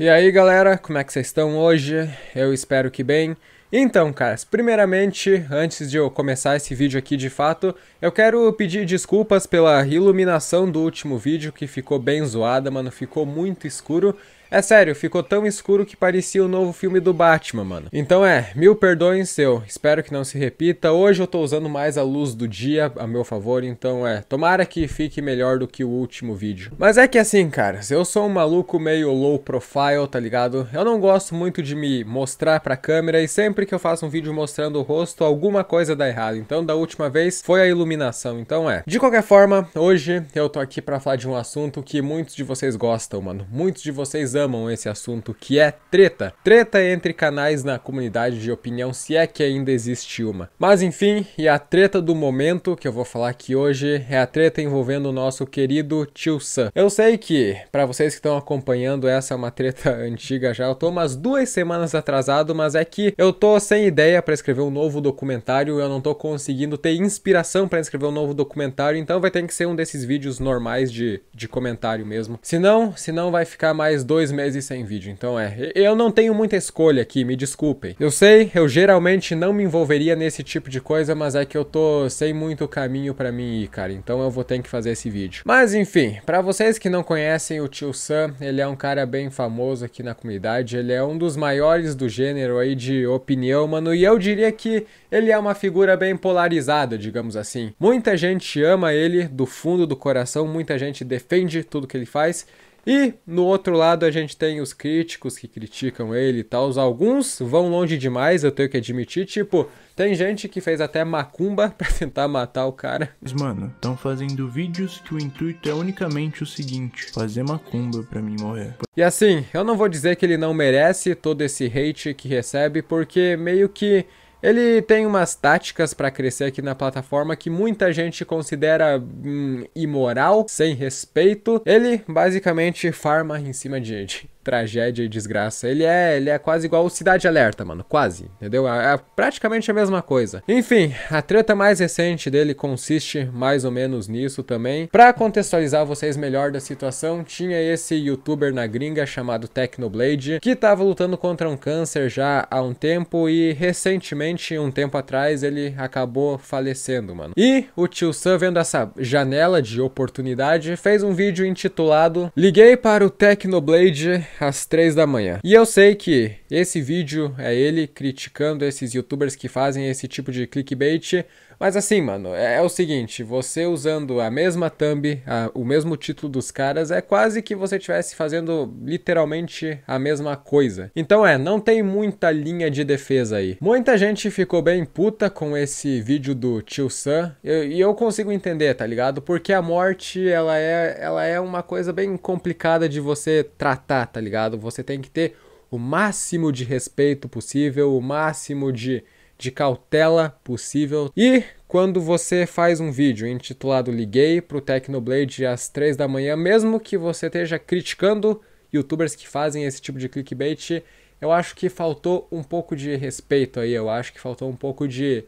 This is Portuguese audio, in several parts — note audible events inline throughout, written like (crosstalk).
E aí galera, como é que vocês estão hoje? Eu espero que bem. Então, caras, primeiramente, antes de eu começar esse vídeo aqui de fato, eu quero pedir desculpas pela iluminação do último vídeo que ficou bem zoada, mano, ficou muito escuro. É sério, ficou tão escuro que parecia o novo filme do Batman, mano. Então é, mil perdões seu, espero que não se repita. Hoje eu tô usando mais a luz do dia a meu favor, então é, tomara que fique melhor do que o último vídeo. Mas é que assim, cara, eu sou um maluco meio low profile, tá ligado? Eu não gosto muito de me mostrar pra câmera e sempre que eu faço um vídeo mostrando o rosto, alguma coisa dá errado. Então da última vez foi a iluminação, então é. De qualquer forma, hoje eu tô aqui pra falar de um assunto que muitos de vocês gostam, mano. Muitos de vocês amam esse assunto que é treta. Treta entre canais na comunidade de opinião, se é que ainda existe uma. Mas enfim, e a treta do momento que eu vou falar aqui hoje é a treta envolvendo o nosso querido tio Sam. Eu sei que, para vocês que estão acompanhando, essa é uma treta (laughs) antiga já. Eu tô umas duas semanas atrasado, mas é que eu tô sem ideia para escrever um novo documentário, eu não tô conseguindo ter inspiração para escrever um novo documentário, então vai ter que ser um desses vídeos normais de, de comentário mesmo. Se não, se não vai ficar mais dois dois meses sem vídeo, então é. Eu não tenho muita escolha aqui, me desculpem. Eu sei, eu geralmente não me envolveria nesse tipo de coisa, mas é que eu tô sem muito caminho para mim ir, cara. Então eu vou ter que fazer esse vídeo. Mas enfim, para vocês que não conhecem o tio Sam, ele é um cara bem famoso aqui na comunidade. Ele é um dos maiores do gênero aí de opinião, mano. E eu diria que ele é uma figura bem polarizada, digamos assim. Muita gente ama ele do fundo do coração, muita gente defende tudo que ele faz. E no outro lado a gente tem os críticos que criticam ele e tal. Alguns vão longe demais, eu tenho que admitir. Tipo, tem gente que fez até macumba (laughs) para tentar matar o cara. Mas, mano, estão fazendo vídeos que o intuito é unicamente o seguinte: fazer macumba para mim morrer. E assim, eu não vou dizer que ele não merece todo esse hate que recebe, porque meio que ele tem umas táticas para crescer aqui na plataforma que muita gente considera hum, imoral, sem respeito. Ele basicamente farma em cima de gente tragédia e desgraça. Ele é, ele é quase igual o Cidade Alerta, mano. Quase, entendeu? É, é praticamente a mesma coisa. Enfim, a treta mais recente dele consiste mais ou menos nisso também. Pra contextualizar vocês melhor da situação, tinha esse youtuber na gringa chamado Technoblade, que tava lutando contra um câncer já há um tempo e recentemente, um tempo atrás, ele acabou falecendo, mano. E o tio Sam, vendo essa janela de oportunidade, fez um vídeo intitulado Liguei para o Technoblade às 3 da manhã. E eu sei que esse vídeo é ele criticando esses youtubers que fazem esse tipo de clickbait, mas assim, mano, é, é o seguinte: você usando a mesma thumb, a, o mesmo título dos caras, é quase que você estivesse fazendo literalmente a mesma coisa. Então é, não tem muita linha de defesa aí. Muita gente ficou bem puta com esse vídeo do Tio Sam, eu, e eu consigo entender, tá ligado? Porque a morte, ela é, ela é uma coisa bem complicada de você tratar, tá ligado? Você tem que ter o máximo de respeito possível, o máximo de de cautela possível. E quando você faz um vídeo intitulado Liguei pro Tecnoblade às 3 da manhã, mesmo que você esteja criticando youtubers que fazem esse tipo de clickbait, eu acho que faltou um pouco de respeito aí, eu acho que faltou um pouco de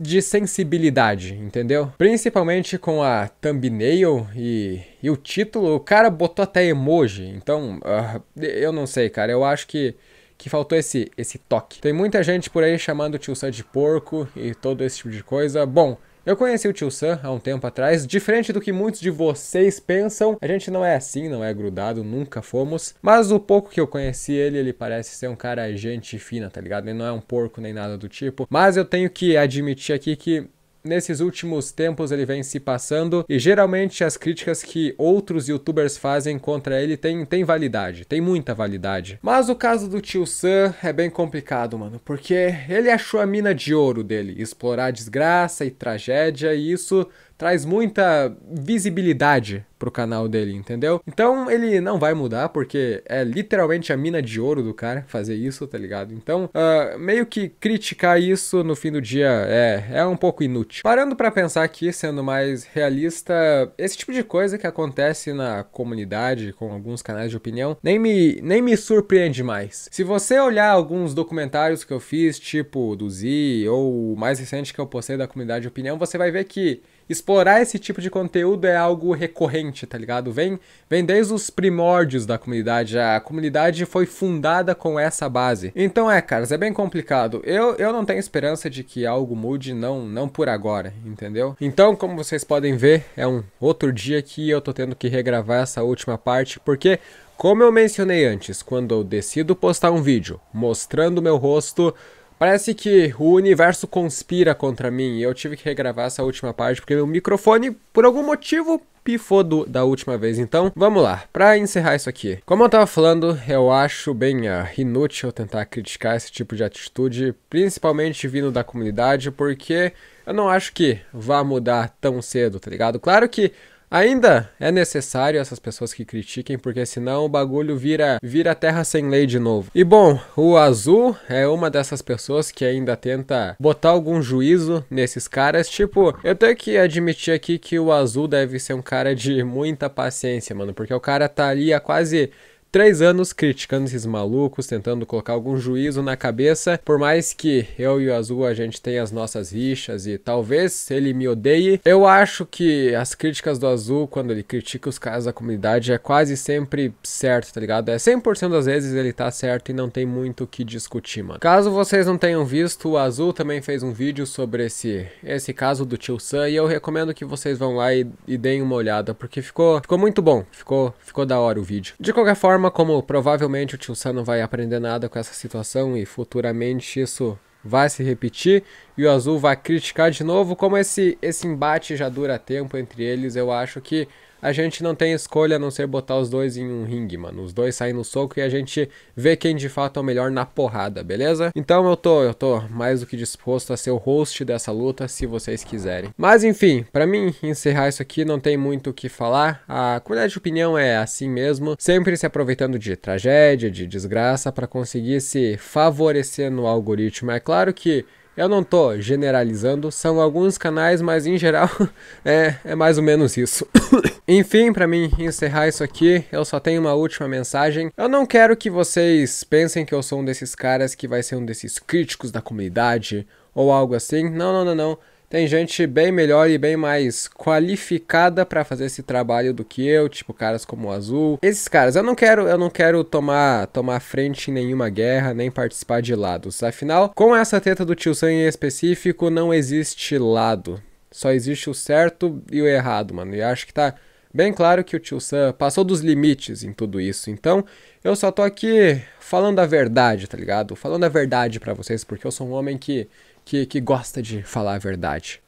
de sensibilidade, entendeu? Principalmente com a thumbnail e, e o título, o cara botou até emoji, então uh, eu não sei, cara, eu acho que que faltou esse, esse toque. Tem muita gente por aí chamando o Tio Sam de porco e todo esse tipo de coisa. Bom, eu conheci o Tio Sam há um tempo atrás, diferente do que muitos de vocês pensam. A gente não é assim, não é grudado, nunca fomos. Mas o pouco que eu conheci ele, ele parece ser um cara gente fina, tá ligado? Ele não é um porco nem nada do tipo. Mas eu tenho que admitir aqui que nesses últimos tempos ele vem se passando e geralmente as críticas que outros youtubers fazem contra ele tem, tem validade, tem muita validade. Mas o caso do tio Sam é bem complicado, mano, porque ele achou a mina de ouro dele, explorar desgraça e tragédia e isso traz muita visibilidade pro canal dele, entendeu? Então ele não vai mudar, porque é literalmente a mina de ouro do cara fazer isso, tá ligado? Então, uh, meio que criticar isso no fim do dia é, é um pouco inútil. Parando para pensar aqui, sendo mais realista, esse tipo de coisa que acontece na comunidade, com alguns canais de opinião, nem me, nem me surpreende mais. Se você olhar alguns documentários que eu fiz, tipo do Z, ou o mais recente que eu postei da comunidade de opinião, você vai ver que explorar esse tipo de conteúdo é algo recorrente, tá ligado? Vem, vem desde os primórdios da comunidade. A comunidade foi fundada com essa base. Então é, caras, é bem complicado. Eu, eu não tenho esperança de que algo mude, não, não por agora, entendeu? Então, como vocês podem ver, é um outro dia que eu tô tendo que regravar essa última parte, porque como eu mencionei antes, quando eu decido postar um vídeo mostrando meu rosto, Parece que o universo conspira contra mim e eu tive que regravar essa última parte porque meu microfone, por algum motivo, pifou do, da última vez. Então, vamos lá, pra encerrar isso aqui. Como eu tava falando, eu acho bem uh, inútil tentar criticar esse tipo de atitude, principalmente vindo da comunidade, porque eu não acho que vá mudar tão cedo, tá ligado? Claro que Ainda é necessário essas pessoas que critiquem, porque senão o bagulho vira, vira terra sem lei de novo. E bom, o Azul é uma dessas pessoas que ainda tenta botar algum juízo nesses caras. Tipo, eu tenho que admitir aqui que o Azul deve ser um cara de muita paciência, mano, porque o cara tá ali há quase Três anos criticando esses malucos, tentando colocar algum juízo na cabeça. Por mais que eu e o Azul a gente tenha as nossas rixas e talvez ele me odeie, eu acho que as críticas do Azul, quando ele critica os caras da comunidade, é quase sempre certo, tá ligado? É 100% das vezes ele tá certo e não tem muito o que discutir, mano. Caso vocês não tenham visto, o Azul também fez um vídeo sobre esse, esse caso do tio Sam e eu recomendo que vocês vão lá e, e deem uma olhada, porque ficou, ficou muito bom, ficou, ficou da hora o vídeo. De qualquer forma, forma como provavelmente o Tio Sam não vai aprender nada com essa situação e futuramente isso vai se repetir e o Azul vai criticar de novo. Como esse, esse embate já dura tempo entre eles, eu acho que a gente não tem escolha a não ser botar os dois em um ringue, mano. Os dois saem no soco e a gente vê quem de fato é o melhor na porrada, beleza? Então eu tô, eu tô mais do que disposto a ser o host dessa luta, se vocês quiserem. Mas enfim, para mim encerrar isso aqui não tem muito o que falar. A qualidade de opinião é assim mesmo, sempre se aproveitando de tragédia, de desgraça para conseguir se favorecer no algoritmo. É claro que eu não tô generalizando, são alguns canais, mas em geral (laughs) é, é mais ou menos isso. (coughs) Enfim, para mim encerrar isso aqui, eu só tenho uma última mensagem. Eu não quero que vocês pensem que eu sou um desses caras que vai ser um desses críticos da comunidade ou algo assim. Não, não, não, não. Tem gente bem melhor e bem mais qualificada para fazer esse trabalho do que eu, tipo caras como o Azul. Esses caras, eu não quero, eu não quero tomar tomar frente em nenhuma guerra, nem participar de lados. Afinal, com essa teta do Tio Sam em específico, não existe lado. Só existe o certo e o errado, mano. E acho que tá bem claro que o Tio Sam passou dos limites em tudo isso. Então, eu só tô aqui falando a verdade, tá ligado? Falando a verdade para vocês, porque eu sou um homem que que, que gosta de falar a verdade.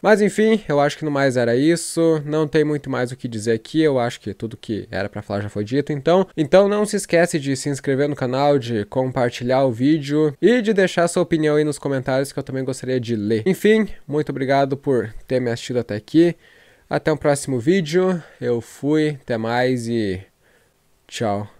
Mas enfim, eu acho que no mais era isso. Não tem muito mais o que dizer aqui. Eu acho que tudo que era para falar já foi dito. Então, então não se esquece de se inscrever no canal, de compartilhar o vídeo e de deixar sua opinião aí nos comentários que eu também gostaria de ler. Enfim, muito obrigado por ter me assistido até aqui. Até o próximo vídeo. Eu fui, até mais e tchau.